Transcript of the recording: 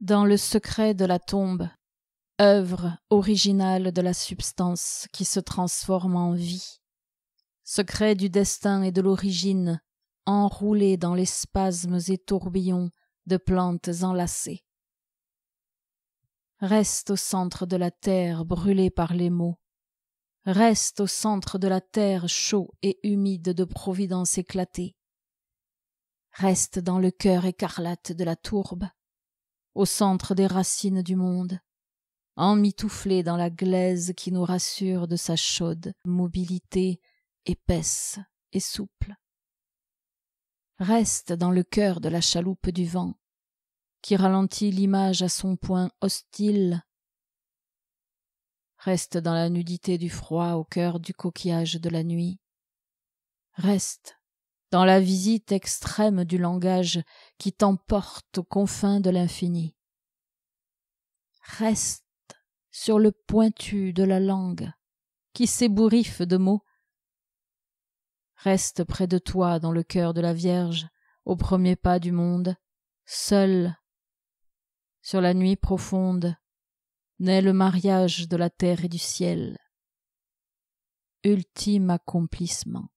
dans le secret de la tombe, œuvre originale de la substance qui se transforme en vie, secret du destin et de l'origine, enroulé dans les spasmes et tourbillons de plantes enlacées. Reste au centre de la terre brûlée par les mots, reste au centre de la terre chaud et humide de Providence éclatée, reste dans le cœur écarlate de la tourbe, au centre des racines du monde, emmitouflé dans la glaise qui nous rassure de sa chaude mobilité épaisse et souple. Reste dans le cœur de la chaloupe du vent, qui ralentit l'image à son point hostile. Reste dans la nudité du froid au cœur du coquillage de la nuit. Reste dans la visite extrême du langage qui t'emporte aux confins de l'infini. Reste sur le pointu de la langue qui s'ébouriffe de mots. Reste près de toi dans le cœur de la Vierge, au premier pas du monde, seul. Sur la nuit profonde naît le mariage de la terre et du ciel. Ultime accomplissement.